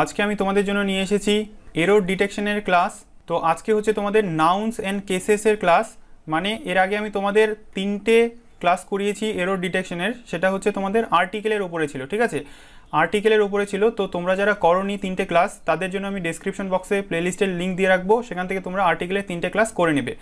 আজকে আমি তোমাদের জন্য নিয়ে এসেছি এরোর ডিটেকশনের ক্লাস তো আজকে হচ্ছে তোমাদের নাউন্স অ্যান্ড কেসেসের ক্লাস মানে এর আগে আমি তোমাদের তিনটে ক্লাস করিয়েছি এরোর ডিটেকশনের সেটা হচ্ছে তোমাদের আর্টিকেলের ওপরে ছিল ঠিক আছে আর্টিকেলের ওপরে ছিল তো তোমরা যারা করনি তিনটে ক্লাস তাদের জন্য আমি ডিসক্রিপশন বক্সে প্লেলিস্টের লিঙ্ক দিয়ে রাখবো সেখান থেকে তোমরা আর্টিকেলের তিনটে ক্লাস করে নেবে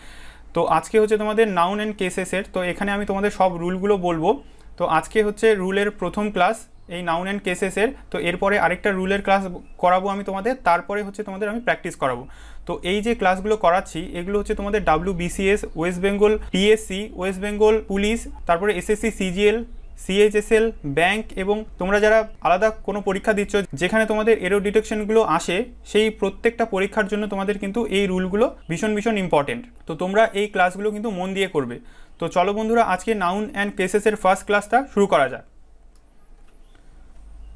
তো আজকে হচ্ছে তোমাদের নাউন অ্যান্ড কেসেসের তো এখানে আমি তোমাদের সব রুলগুলো বলবো তো আজকে হচ্ছে রুলের প্রথম ক্লাস এই নাউন অ্যান্ড কেসেসের তো এরপরে আরেকটা রুলের ক্লাস করাবো আমি তোমাদের তারপরে হচ্ছে তোমাদের আমি প্র্যাকটিস করাবো তো এই যে ক্লাসগুলো করাচ্ছি এগুলো হচ্ছে তোমাদের W BCS West Bengal PSC West Bengal police তারপরে এসএসসি সিজিএল সিএইচএসএল ব্যাংক এবং তোমরা যারা আলাদা কোনো পরীক্ষা দিচ্ছ যেখানে তোমাদের এরো ডিটেকশনগুলো আসে সেই প্রত্যেকটা পরীক্ষার জন্য তোমাদের কিন্তু এই রুলগুলো ভীষণ ভীষণ ইম্পর্টেন্ট তো তোমরা এই ক্লাসগুলো কিন্তু মন দিয়ে করবে তো চলো বন্ধুরা আজকে নাউন অ্যান্ড কেসেসের ফার্স্ট ক্লাসটা শুরু করা যাক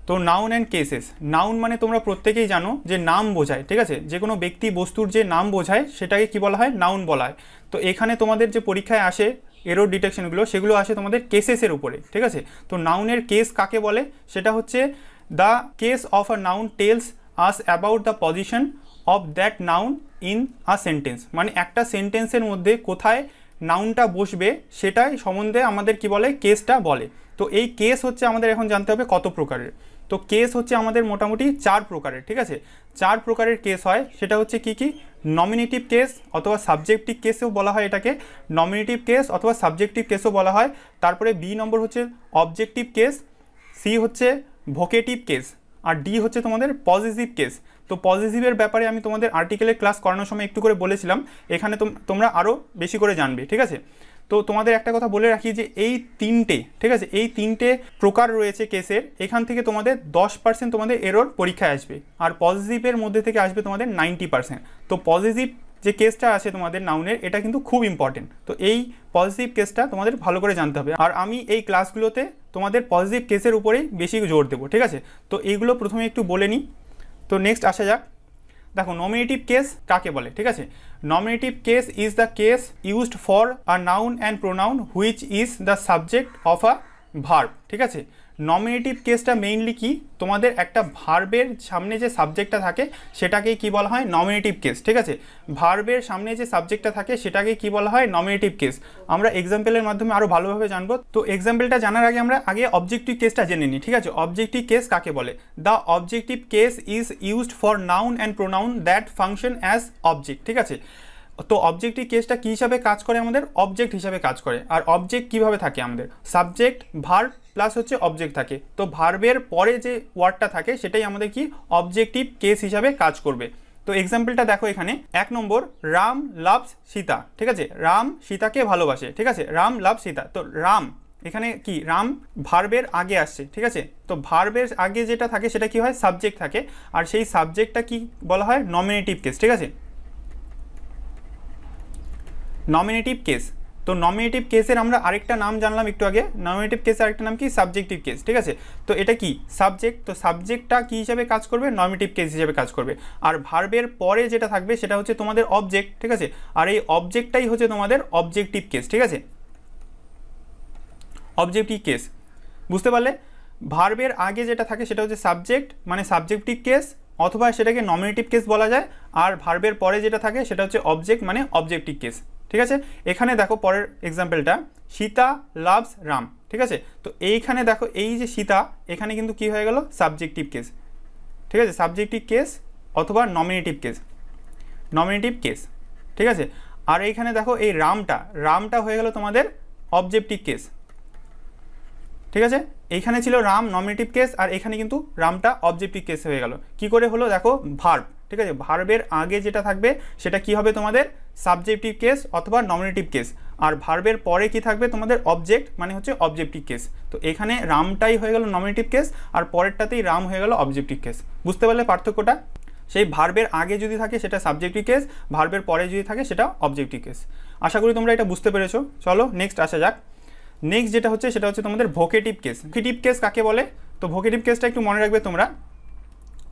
তো নাউন অ্যান্ড কেসেস নাউন মানে তোমরা প্রত্যেকেই জানো যে নাম বোঝায় ঠিক আছে যে কোনো ব্যক্তি বস্তুর যে নাম বোঝায় সেটাকে কি বলা হয় নাউন বলা হয় তো এখানে তোমাদের যে পরীক্ষায় আসে এরোর ডিটেকশনগুলো সেগুলো আসে তোমাদের কেসেসের উপরে ঠিক আছে তো নাউনের কেস কাকে বলে সেটা হচ্ছে the case of a noun tells us about the position of that noun in a sentence মানে একটা সেন্টেন্সের মধ্যে কোথায় নাউনটা বসবে সেটাই সম্বন্ধে আমাদের কি বলে কেসটা বলে তো এই কেস হচ্ছে আমাদের এখন জানতে হবে কত প্রকারের তো কেস হচ্ছে আমাদের মোটামুটি চার প্রকারের ঠিক আছে চার প্রকারের কেস হয় সেটা হচ্ছে কি কি নমিনেটিভ কেস অথবা সাবজেক্টিভ কেসেও বলা হয় এটাকে নমিনেটিভ কেস অথবা সাবজেক্টিভ কেসও বলা হয় তারপরে বি নম্বর হচ্ছে অবজেক্টিভ কেস সি হচ্ছে ভোকেটিভ কেস আর ডি হচ্ছে তোমাদের পজিটিভ কেস তো পজিটিভের ব্যাপারে আমি তোমাদের আর্টিকেলের ক্লাস করানোর সময় একটু করে বলেছিলাম এখানে তোমরা আরও বেশি করে জানবে ঠিক আছে তো তোমাদের একটা কথা বলে রাখি যে এই তিনটে ঠিক আছে এই তিনটে প্রকার রয়েছে কেসের এখান থেকে তোমাদের দশ পার্সেন্ট তোমাদের এরোর পরীক্ষায় আসবে আর পজিটিভের মধ্যে থেকে আসবে তোমাদের নাইনটি পার্সেন্ট তো পজিটিভ যে কেসটা আছে তোমাদের নাউনের এটা কিন্তু খুব ইম্পর্টেন্ট তো এই পজিটিভ কেসটা তোমাদের ভালো করে জানতে হবে আর আমি এই ক্লাসগুলোতে তোমাদের পজিটিভ কেসের উপরেই বেশি জোর দেবো ঠিক আছে তো এইগুলো প্রথমে একটু বলে নিই তো নেক্সট আসা যাক দেখো নমিনেটিভ কেস কাকে বলে ঠিক আছে nominative case is the case used for a noun and pronoun which is the subject of a verb ঠিক আছে নমিনেটিভ কেসটা মেইনলি কি তোমাদের একটা ভার্বের সামনে যে সাবজেক্টটা থাকে সেটাকেই কি বলা হয় নমিনেটিভ কেস ঠিক আছে ভার্বের সামনে যে সাবজেক্টটা থাকে সেটাকে কি বলা হয় নমিনেটিভ কেস আমরা এক্সাম্পলের মাধ্যমে আরও ভালোভাবে জানবো তো এক্সাম্পলটা জানার আগে আমরা আগে অবজেক্টিভ কেসটা জেনে নিই ঠিক আছে অবজেক্টিভ কেস কাকে বলে the objective case is used for noun and pronoun that function as object ঠিক আছে তো অবজেক্টিভ কেসটা কী হিসাবে কাজ করে আমাদের অবজেক্ট হিসাবে কাজ করে আর অবজেক্ট কিভাবে থাকে আমাদের সাবজেক্ট ভার্ব প্লাস হচ্ছে অবজেক্ট থাকে তো ভার্বের পরে যে ওয়ার্ডটা থাকে সেটাই আমাদের কি অবজেক্টিভ কেস হিসাবে কাজ করবে তো এক্সাম্পলটা দেখো এখানে এক নম্বর রাম লাভস সীতা ঠিক আছে রাম সীতাকে ভালোবাসে ঠিক আছে রাম লাভ সীতা তো রাম এখানে কি রাম ভার্বের আগে আসছে ঠিক আছে তো ভার্বের আগে যেটা থাকে সেটা কি হয় সাবজেক্ট থাকে আর সেই সাবজেক্টটা কি বলা হয় নমিনেটিভ কেস ঠিক আছে নমিনেটিভ কেস তো নমিনেটিভ কেসের আমরা আরেকটা নাম জানলাম একটু আগে নমিনেটিভ কেসের আরেকটা নাম কি সাবজেক্টিভ কেস ঠিক আছে তো এটা কি সাবজেক্ট তো সাবজেক্টটা কী হিসাবে কাজ করবে নমিনেটিভ কেস হিসাবে কাজ করবে আর ভার্বের পরে যেটা থাকবে সেটা হচ্ছে তোমাদের অবজেক্ট ঠিক আছে আর এই অবজেক্টটাই হচ্ছে তোমাদের অবজেক্টিভ কেস ঠিক আছে অবজেক্টিভ কেস বুঝতে পারলে ভার্বের আগে যেটা থাকে সেটা হচ্ছে সাবজেক্ট মানে সাবজেক্টিভ কেস অথবা সেটাকে নমিনেটিভ কেস বলা যায় আর ভার্বের পরে যেটা থাকে সেটা হচ্ছে অবজেক্ট মানে অবজেক্টিভ কেস ঠিক আছে এখানে দেখো পরের এক্সাম্পলটা সীতা লাভস রাম ঠিক আছে তো এইখানে দেখো এই যে সীতা এখানে কিন্তু কি হয়ে গেল সাবজেক্টিভ কেস ঠিক আছে সাবজেক্টিভ কেস অথবা নমিনেটিভ কেস নমিনেটিভ কেস ঠিক আছে আর এইখানে দেখো এই রামটা রামটা হয়ে গেল তোমাদের অবজেক্টিভ কেস ঠিক আছে এইখানে ছিল রাম নমিনেটিভ কেস আর এখানে কিন্তু রামটা অবজেক্টিভ কেস হয়ে গেল কি করে হলো দেখো ভার্ব ঠিক আছে ভার্বের আগে যেটা থাকবে সেটা কি হবে তোমাদের সাবজেক্টিভ কেস অথবা নমিনেটিভ কেস আর ভার্বের পরে কি থাকবে তোমাদের অবজেক্ট মানে হচ্ছে অবজেক্টিভ কেস তো এখানে রামটাই হয়ে গেল নমিনেটিভ কেস আর পরেরটাতেই রাম হয়ে গেল অবজেক্টিভ কেস বুঝতে পারলে পার্থক্যটা সেই ভার্বের আগে যদি থাকে সেটা সাবজেক্টিভ কেস ভার্বের পরে যদি থাকে সেটা অবজেক্টিভ কেস আশা করি তোমরা এটা বুঝতে পেরেছো চলো নেক্সট আসা যাক নেক্সট যেটা হচ্ছে সেটা হচ্ছে তোমাদের ভোকেটিভ কেস ভোকেটিভ কেস কাকে বলে তো ভোকেটিভ কেসটা একটু মনে রাখবে তোমরা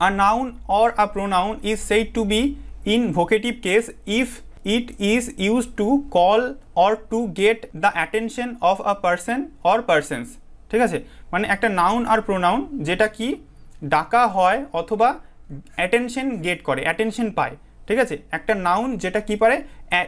a noun or a pronoun is said to be in vocative case if it is use to call or to get the attention of a person or persons ঠিক আছে মানে একটা নাউন আর প্রোনাউন যেটা কি ডাকা হয় অথবা অ্যাটেনশন গেট করে অ্যাটেনশন পায় ঠিক আছে একটা নাউন যেটা কি পারে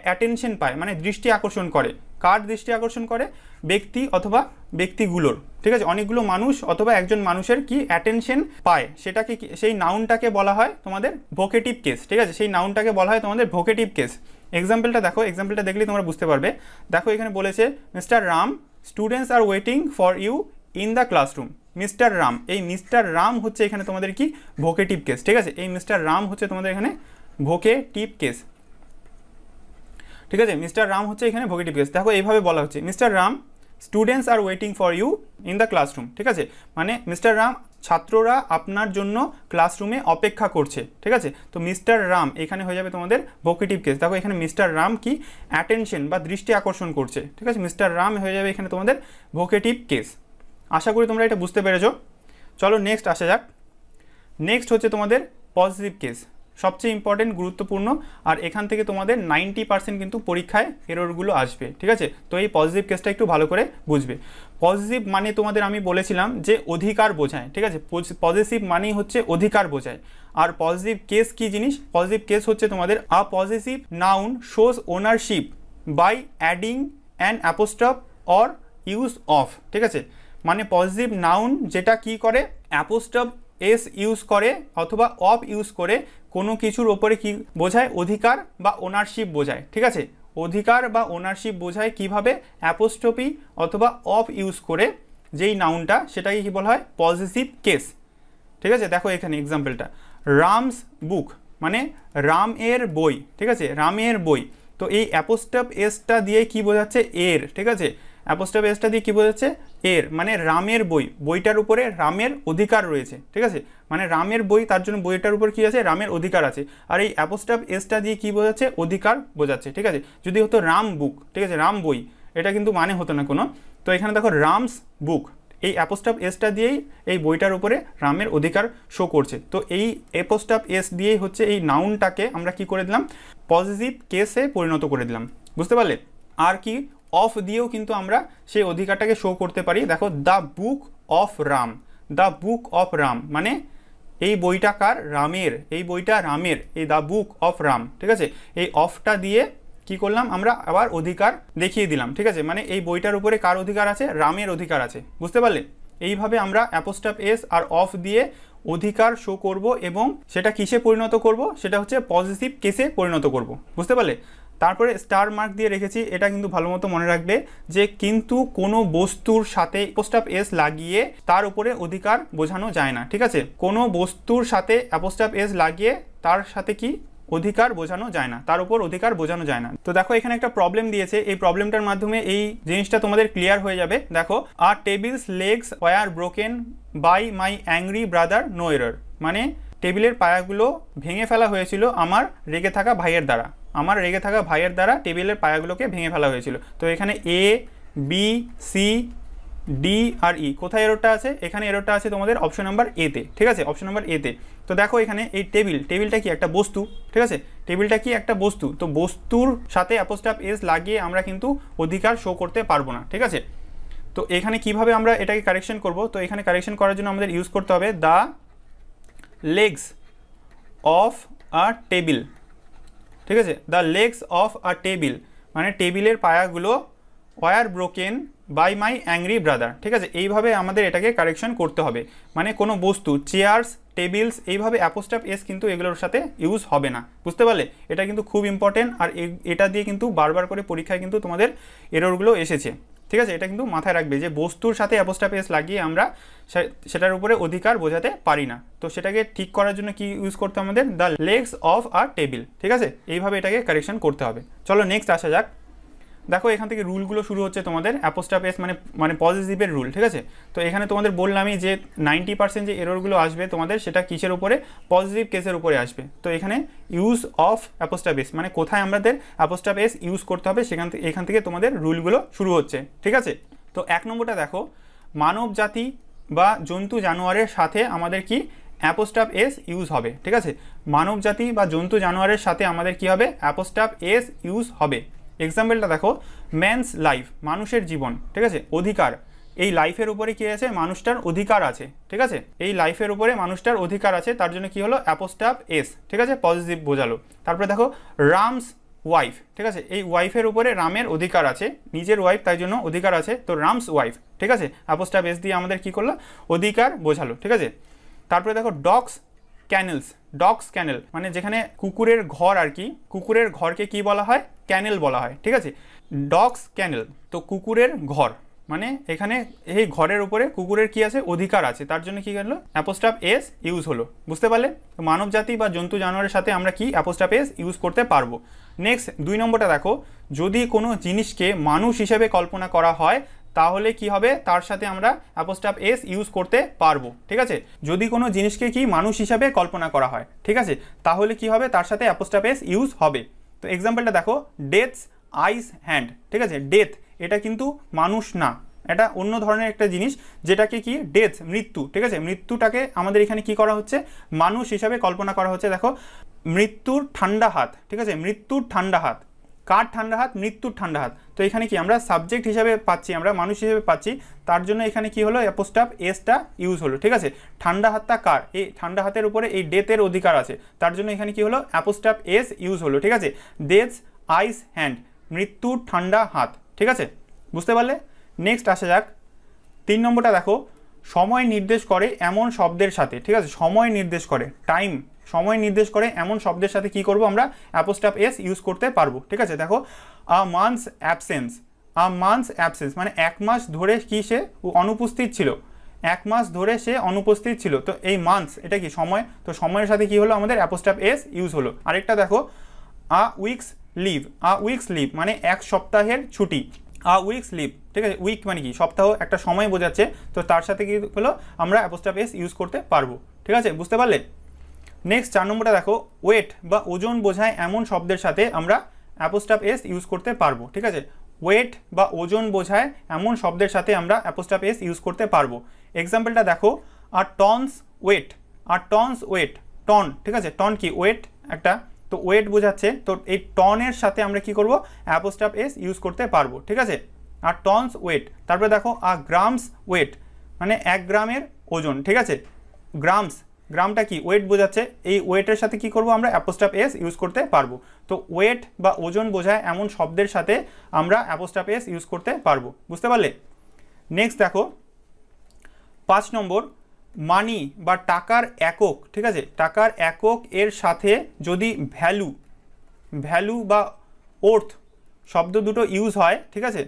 অ্যাটেনশন পায় মানে দৃষ্টি আকর্ষণ করে কার দৃষ্টি আকর্ষণ করে ব্যক্তি অথবা ব্যক্তিগুলোর ঠিক আছে অনেকগুলো মানুষ অথবা একজন মানুষের কি অ্যাটেনশন পায় সেটাকে সেই নাউনটাকে বলা হয় তোমাদের ভোকেটিভ কেস ঠিক আছে সেই নাউনটাকে বলা হয় তোমাদের ভোকেটিভ কেস এক্সাম্পলটা দেখো এক্সাম্পলটা দেখলেই তোমরা বুঝতে পারবে দেখো এখানে বলেছে mister Ram students are waiting for you in the classroom mister Ram এই মিস্টার রাম হচ্ছে এখানে তোমাদের কি ভোকেটিভ কেস ঠিক আছে এই মিস্টার রাম হচ্ছে তোমাদের এখানে ভোকেটিভ কেস ঠিক আছে মিস্টার রাম হচ্ছে এখানে ভোগেটিভ কেস দেখো এইভাবে বলা হচ্ছে mister Ram students are waiting for you in the classroom ঠিক আছে মানে মিস্টার রাম ছাত্ররা আপনার জন্য ক্লাসরুমে অপেক্ষা করছে ঠিক আছে তো মিস্টার রাম এখানে হয়ে যাবে তোমাদের ভোকেটিভ কেস দেখো এখানে মিস্টার রাম কি অ্যাটেনশন বা দৃষ্টি আকর্ষণ করছে ঠিক আছে মিস্টার রাম হয়ে যাবে এখানে তোমাদের ভোকেটিভ কেস আশা করি তোমরা এটা বুঝতে পেরেছো চলো নেক্সট আসা যাক নেক্সট হচ্ছে তোমাদের পজিটিভ কেস সবচেয়ে ইম্পর্টেন্ট গুরুত্বপূর্ণ আর এখান থেকে তোমাদের নাইনটি পার্সেন্ট কিন্তু পরীক্ষায় এররগুলো আসবে ঠিক আছে তো এই পজিটিভ কেসটা একটু ভালো করে বুঝবে পজিটিভ মানে তোমাদের আমি বলেছিলাম যে অধিকার বোঝায় ঠিক আছে পজিটিভ মানেই হচ্ছে অধিকার বোঝায় আর পজিটিভ কেস কি জিনিস পজিটিভ কেস হচ্ছে তোমাদের a positive noun shows ownership by adding an apostrophe or use of ঠিক আছে মানে পজিটিভ নাউন যেটা কি করে অ্যাপোস্টপ এস ইউজ করে অথবা অফ ইউজ করে কোনো কিছুর ওপরে কি বোঝায় অধিকার বা ওনারশিপ বোঝায় ঠিক আছে অধিকার বা ওনারশিপ বোঝায় কিভাবে অ্যাপোস্টপি অথবা অফ ইউজ করে যেই নাউনটা সেটাকে কী বলা হয় পজিটিভ কেস ঠিক আছে দেখো এখানে এক্সাম্পলটা রামস বুক মানে রাম এর বই ঠিক আছে রামের বই তো এই অ্যাপোস্টপ এসটা দিয়ে কি বোঝাচ্ছে এর ঠিক আছে অ্যাপোস্টপ এসটা দিয়ে কী বোঝাচ্ছে এর মানে রামের বই বইটার উপরে রামের অধিকার রয়েছে ঠিক আছে মানে রামের বই তার জন্য বইটার উপর কী আছে রামের অধিকার আছে আর এই অ্যাপোস্টপ এসটা দিয়ে কী বোঝাচ্ছে অধিকার বোঝাচ্ছে ঠিক আছে যদি হতো রাম বুক ঠিক আছে রাম বই এটা কিন্তু মানে হতো না কোনো তো এখানে দেখো রামস বুক এই অ্যাপোস্টাপ এসটা দিয়েই এই বইটার উপরে রামের অধিকার শো করছে তো এই অ্যাপোস্টাপ এস দিয়েই হচ্ছে এই নাউনটাকে আমরা কি করে দিলাম পজিটিভ কেসে পরিণত করে দিলাম বুঝতে পারলে আর কি অফ দিয়েও কিন্তু আমরা সেই অধিকারটাকে শো করতে পারি দেখো the book of Ram the book of Ram মানে এই বইটা কার রামের এই বইটা রামের এই দ্য বুক অফ রাম ঠিক আছে এই অফটা দিয়ে কি করলাম আমরা আবার অধিকার দেখিয়ে দিলাম ঠিক আছে মানে এই বইটার উপরে কার অধিকার আছে রামের অধিকার আছে বুঝতে পারলে এইভাবে আমরা অ্যাপোস্টাপ এস আর অফ দিয়ে অধিকার শো করব এবং সেটা কিসে পরিণত করব সেটা হচ্ছে পজিটিভ কেসে পরিণত করব বুঝতে পারলে তারপরে স্টার মার্ক দিয়ে রেখেছি এটা কিন্তু ভালো মতো মনে রাখবে যে কিন্তু কোনো বস্তুর সাথে অ্যাপোস্টাপ এস লাগিয়ে তার উপরে অধিকার বোঝানো যায় না ঠিক আছে কোনো বস্তুর সাথে অ্যাপোস্টাপ এস লাগিয়ে তার সাথে কি অধিকার বোঝানো যায় না তার উপর অধিকার বোঝানো যায় না তো দেখো এখানে একটা প্রবলেম দিয়েছে এই প্রবলেমটার মাধ্যমে এই জিনিসটা তোমাদের ক্লিয়ার হয়ে যাবে দেখো a table's legs were broken by my angry brother no মানে টেবিলের পায়াগুলো ভেঙে ফেলা হয়েছিল আমার রেগে থাকা ভাইয়ের দ্বারা আমার রেগে থাকা ভাইয়ের দ্বারা টেবিলের পায়াগুলোকে ভেঙে ফেলা হয়েছিল তো এখানে এ বি সি ডি আর ই e। কোথায় এরোটা আছে এখানে এরোটা আছে তোমাদের অপশন নাম্বার এতে ঠিক আছে অপশন নাম্বার এতে তো দেখো এখানে এই টেবিল টেবিলটা কি একটা বস্তু ঠিক আছে টেবিলটা কি একটা বস্তু তো বস্তুর সাথে অ্যাপোস্টাপ এস লাগিয়ে আমরা কিন্তু অধিকার শো করতে পারবো না ঠিক আছে তো এখানে কিভাবে আমরা এটাকে কারেকশন করব তো এখানে কারেকশন করার জন্য আমাদের ইউজ করতে হবে the legs of a table ঠিক আছে the legs of a table মানে টেবিলের পায়াগুলো were broken by my angry brother ঠিক আছে এইভাবে আমাদের এটাকে কারেকশন করতে হবে মানে কোনো বস্তু চেয়ার্স টেবিলস এইভাবে অ্যাপোস্টাপ এস কিন্তু এগুলোর সাথে ইউজ হবে না বুঝতে পারলে এটা কিন্তু খুব ইম্পর্টেন্ট আর এটা দিয়ে কিন্তু বারবার করে পরীক্ষায় কিন্তু তোমাদের এরোরগুলো এসেছে ঠিক আছে এটা কিন্তু মাথায় রাখবে যে বস্তুর সাথে অ্যাপোস্টাপেস লাগিয়ে আমরা সেটার উপরে অধিকার বোঝাতে পারি না তো সেটাকে ঠিক করার জন্য কি ইউজ করতে আমাদের the legs of a table ঠিক আছে এইভাবে এটাকে কারেকশন করতে হবে চলো নেক্সট আসা যাক দেখো এখান থেকে রুলগুলো শুরু হচ্ছে তোমাদের অ্যাপোস্টাপ এস মানে মানে পজিটিভের রুল ঠিক আছে তো এখানে তোমাদের বললামই যে নাইনটি পার্সেন্ট যে এরোরগুলো আসবে তোমাদের সেটা কিসের উপরে পজিটিভ কেসের উপরে আসবে তো এখানে ইউজ অফ অ্যাপোস্টাপ এস মানে কোথায় আমাদের অ্যাপোস্টাপ এস ইউজ করতে হবে সেখান থেকে এখান থেকে তোমাদের রুলগুলো শুরু হচ্ছে ঠিক আছে তো এক নম্বরটা দেখো মানব জাতি বা জন্তু জানোয়ারের সাথে আমাদের কি অ্যাপোস্টাপ এস ইউজ হবে ঠিক আছে মানব জাতি বা জন্তু জানোয়ারের সাথে আমাদের কি হবে অ্যাপোস্টাপ এস ইউজ হবে এক্সাম্পলটা দেখো ম্যানস লাইফ মানুষের জীবন ঠিক আছে অধিকার এই লাইফের উপরে কী আছে মানুষটার অধিকার আছে ঠিক আছে এই লাইফের উপরে মানুষটার অধিকার আছে তার জন্য কি হলো অ্যাপোস্টাপ এস ঠিক আছে পজিটিভ বোঝালো তারপরে দেখো রামস ওয়াইফ ঠিক আছে এই ওয়াইফের উপরে রামের অধিকার আছে নিজের ওয়াইফ তাই জন্য অধিকার আছে তো রামস ওয়াইফ ঠিক আছে অ্যাপোস্টাপ এস দিয়ে আমাদের কি করলো অধিকার বোঝালো ঠিক আছে তারপরে দেখো ডগস ক্যানেলস ডগস ক্যানেল মানে যেখানে কুকুরের ঘর আর কি কুকুরের ঘরকে কি বলা হয় ক্যানেল বলা হয় ঠিক আছে ডগস ক্যানেল তো কুকুরের ঘর মানে এখানে এই ঘরের উপরে কুকুরের কি আছে অধিকার আছে তার জন্য কি করলো অ্যাপোস্টাপ এস ইউজ হলো বুঝতে পারলে মানব জাতি বা জন্তু জানোয়ারের সাথে আমরা কি অ্যাপোস্টাপ এস ইউজ করতে পারবো নেক্সট দুই নম্বরটা দেখো যদি কোনো জিনিসকে মানুষ হিসেবে কল্পনা করা হয় তাহলে কি হবে তার সাথে আমরা অ্যাপোস্টাফ এস ইউজ করতে পারবো ঠিক আছে যদি কোনো জিনিসকে কি মানুষ হিসাবে কল্পনা করা হয় ঠিক আছে তাহলে কি হবে তার সাথে অ্যাপোস্টাফ এস ইউজ হবে তো এক্সাম্পলটা দেখো ডেথস আইস হ্যান্ড ঠিক আছে ডেথ এটা কিন্তু মানুষ না এটা অন্য ধরনের একটা জিনিস যেটাকে কি ডেথ মৃত্যু ঠিক আছে মৃত্যুটাকে আমাদের এখানে কি করা হচ্ছে মানুষ হিসাবে কল্পনা করা হচ্ছে দেখো মৃত্যুর ঠান্ডা হাত ঠিক আছে মৃত্যুর ঠান্ডা হাত কার ঠান্ডা হাত মৃত্যুর ঠান্ডা হাত তো এখানে কি আমরা সাবজেক্ট হিসাবে পাচ্ছি আমরা মানুষ হিসেবে পাচ্ছি তার জন্য এখানে কি হলো অ্যাপোস্টাফ এসটা ইউজ হলো ঠিক আছে ঠান্ডা হাতটা কার এই ঠান্ডা হাতের উপরে এই ডেথের অধিকার আছে তার জন্য এখানে কি হলো অ্যাপোস্টাফ এস ইউজ হলো ঠিক আছে ডেথ আইস হ্যান্ড মৃত্যুর ঠান্ডা হাত ঠিক আছে বুঝতে পারলে নেক্সট আসা যাক তিন নম্বরটা দেখো সময় নির্দেশ করে এমন শব্দের সাথে ঠিক আছে সময় নির্দেশ করে টাইম সময় নির্দেশ করে এমন শব্দের সাথে কি করব আমরা অ্যাপোস্টাপ এস ইউজ করতে পারবো ঠিক আছে দেখো আ মান্স অ্যাবসেন্স আ মান্স অ্যাবসেন্স মানে এক মাস ধরে কি সে অনুপস্থিত ছিল এক মাস ধরে সে অনুপস্থিত ছিল তো এই মান্স এটা কি সময় তো সময়ের সাথে কি হলো আমাদের অ্যাপোস্টাপ এস ইউজ হলো আরেকটা দেখো a week's leave a week's leave মানে এক সপ্তাহের ছুটি আ উইকস লিভ ঠিক আছে উইক মানে কি সপ্তাহ একটা সময় বোঝাচ্ছে তো তার সাথে কি হলো আমরা অ্যাপোস্টাপ এস ইউজ করতে পারবো ঠিক আছে বুঝতে পারলে নেক্সট চার নম্বরটা দেখো ওয়েট বা ওজন বোঝায় এমন শব্দের সাথে আমরা অ্যাপোস্টাপ এস ইউজ করতে পারবো ঠিক আছে ওয়েট বা ওজন বোঝায় এমন শব্দের সাথে আমরা অ্যাপোস্টাপ এস ইউজ করতে পারবো এক্সাম্পলটা দেখো a ton's weight a ton's weight ton ঠিক আছে টন কি ওয়েট একটা তো ওয়েট বোঝাচ্ছে তো এই টনের সাথে আমরা কি করব অ্যাপোস্টাপ এস ইউজ করতে পারবো ঠিক আছে আর টনস ওয়েট তারপরে দেখো আ গ্রামস ওয়েট মানে এক গ্রামের ওজন ঠিক আছে গ্রামস গ্রামটা কি ওয়েট বোঝাচ্ছে এই ওয়েটের সাথে কি করব আমরা অ্যাপোস্টাপ এস ইউজ করতে পারবো তো ওয়েট বা ওজন বোঝায় এমন শব্দের সাথে আমরা অ্যাপোস্টাপ এস ইউজ করতে পারবো বুঝতে পারলে নেক্সট দেখো পাঁচ নম্বর মানি বা টাকার একক ঠিক আছে টাকার একক এর সাথে যদি ভ্যালু ভ্যালু বা ওর্থ শব্দ দুটো ইউজ হয় ঠিক আছে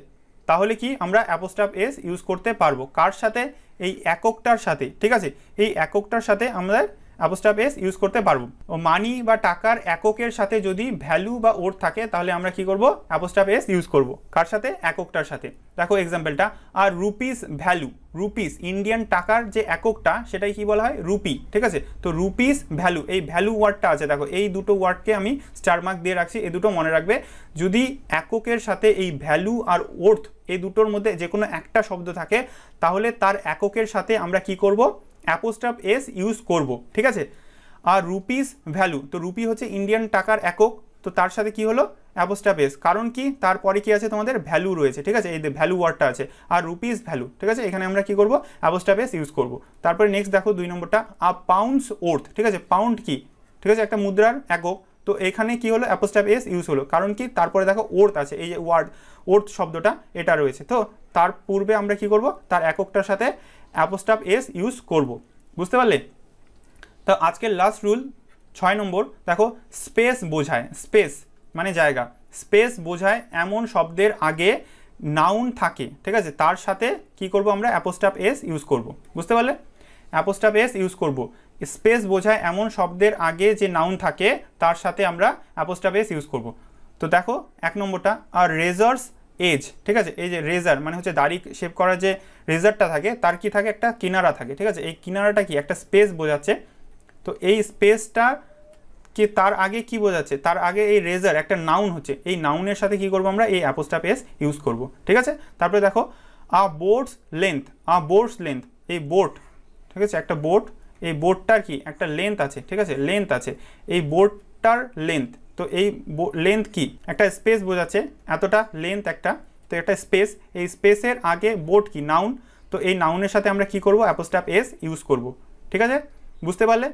তাহলে কি আমরা অ্যাপোস্টাফ এস ইউজ করতে পারবো কার সাথে এই এককটার সাথে ঠিক আছে এই এককটার সাথে আমরা অ্যাবোস্টাফ এস ইউজ করতে পারবো মানি বা টাকার এককের সাথে যদি ভ্যালু বা ওর থাকে তাহলে আমরা কি করব অ্যাবোস্টাফ এস ইউজ করব কার সাথে এককটার সাথে দেখো এক্সাম্পলটা a rupee's value rupees Indian টাকার যে এককটা সেটাই কি বলা হয় রুপি ঠিক আছে তো রুপিস ভ্যালু এই ভ্যালু ওয়ার্ডটা আছে দেখো এই দুটো ওয়ার্ডকে আমি স্টার মার্ক দিয়ে রাখছি এই দুটো মনে রাখবে যদি এককের সাথে এই ভ্যালু আর ওর্থ এই দুটোর মধ্যে যে কোনো একটা শব্দ থাকে তাহলে তার এককের সাথে আমরা কি করব অ্যাপোস্টাফ এস ইউজ করব ঠিক আছে আর রুপিস ভ্যালু তো রুপি হচ্ছে ইন্ডিয়ান টাকার একক তো তার সাথে কি হলো অ্যাপোস্টাফ এস কারণ কি তারপরে কি আছে তোমাদের ভ্যালু রয়েছে ঠিক আছে এই ভ্যালু ওয়ার্ডটা আছে আর রুপিস ভ্যালু ঠিক আছে এখানে আমরা কি করব অ্যাপোস্টাফ এস ইউজ করব তারপরে নেক্সট দেখো দুই নম্বরটা আ পাউন্ডস ওর্থ ঠিক আছে পাউন্ড কি ঠিক আছে একটা মুদ্রার একক তো এখানে কি হলো অ্যাপোস্টাফ এস ইউজ হলো কারণ কি তারপরে দেখো ওর্থ আছে এই যে ওয়ার্ড ওর্থ শব্দটা এটা রয়েছে তো তার পূর্বে আমরা কি করব তার এককটার সাথে অ্যাপোস্টাফ এস ইউজ করব বুঝতে পারলে তো আজকের লাস্ট রুল ছয় নম্বর দেখো স্পেস বোঝায় স্পেস মানে জায়গা স্পেস বোঝায় এমন শব্দের আগে নাউন থাকে ঠিক আছে তার সাথে কি করব আমরা অ্যাপোস্টাফ এস ইউজ করব বুঝতে পারলে অ্যাপোস্টাফ এস ইউজ করব স্পেস বোঝায় এমন শব্দের আগে যে নাউন থাকে তার সাথে আমরা অ্যাপোস্টাফ এস ইউজ করব তো দেখো এক নম্বরটা আর রেজার্স এজ ঠিক আছে এই যে রেজার মানে হচ্ছে দাড়ি শেভ করার যে রেজারটা থাকে তার কি থাকে একটা কিনারা থাকে ঠিক আছে এই কিনারাটা কি একটা স্পেস বোঝাচ্ছে তো এই স্পেসটা কি তার আগে কি বোঝাচ্ছে তার আগে এই রেজার একটা নাউন হচ্ছে এই নাউনের সাথে কি করব আমরা এই অ্যাপোস্টা পেস ইউজ করব ঠিক আছে তারপরে দেখো a board's length a board's length এই বোট ঠিক আছে একটা বোট এই বোর্ডটার কি একটা লেন্থ আছে ঠিক আছে লেন্থ আছে এই বোর্ডটার লেন্থ তো এই লেন্থ কি একটা স্পেস বোঝাচ্ছে এতটা লেন্থ একটা তো একটা স্পেস এই স্পেসের আগে বোর্ড কি নাউন তো এই নাউনের সাথে আমরা কি করব অ্যাপোস্টাপ এস ইউজ করব ঠিক আছে বুঝতে পারলে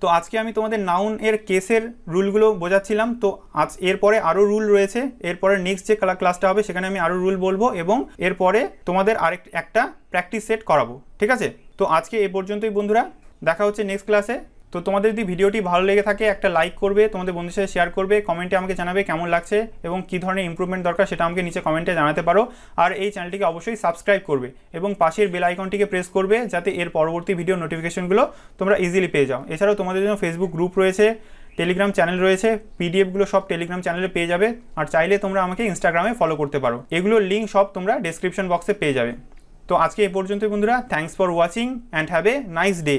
তো আজকে আমি তোমাদের নাউন এর কেসের রুলগুলো বোঝাচ্ছিলাম তো আজ এরপরে আরও রুল রয়েছে এরপরে নেক্সট যে কালার ক্লাসটা হবে সেখানে আমি আরও রুল বলবো এবং এরপরে তোমাদের আরেক একটা প্র্যাকটিস সেট করাবো ঠিক আছে তো আজকে এ পর্যন্তই বন্ধুরা দেখা হচ্ছে নেক্সট ক্লাসে তো তোমাদের যদি ভিডিওটি ভালো লেগে থাকে একটা লাইক করবে তোমাদের বন্ধুর সাথে শেয়ার করবে কমেন্টে আমাকে জানাবে কেমন লাগছে এবং কী ধরনের ইম্প্রুভমেন্ট দরকার সেটা আমাকে নিচে কমেন্টে জানাতে পারো আর এই চ্যানেলটিকে অবশ্যই সাবস্ক্রাইব করবে এবং পাশের বেল আইকনটিকে প্রেস করবে যাতে এর পরবর্তী ভিডিও নোটিফিকেশনগুলো তোমরা ইজিলি পেয়ে যাও এছাড়াও তোমাদের জন্য ফেসবুক গ্রুপ রয়েছে টেলিগ্রাম চ্যানেল রয়েছে পিডিএফগুলো সব টেলিগ্রাম চ্যানেলে পেয়ে যাবে আর চাইলে তোমরা আমাকে ইনস্টাগ্রামে ফলো করতে পারো এগুলোর লিঙ্ক সব তোমরা ডেসক্রিপশন বক্সে পেয়ে যাবে তো আজকে এ পর্যন্তই বন্ধুরা thanks for watching and have a nice day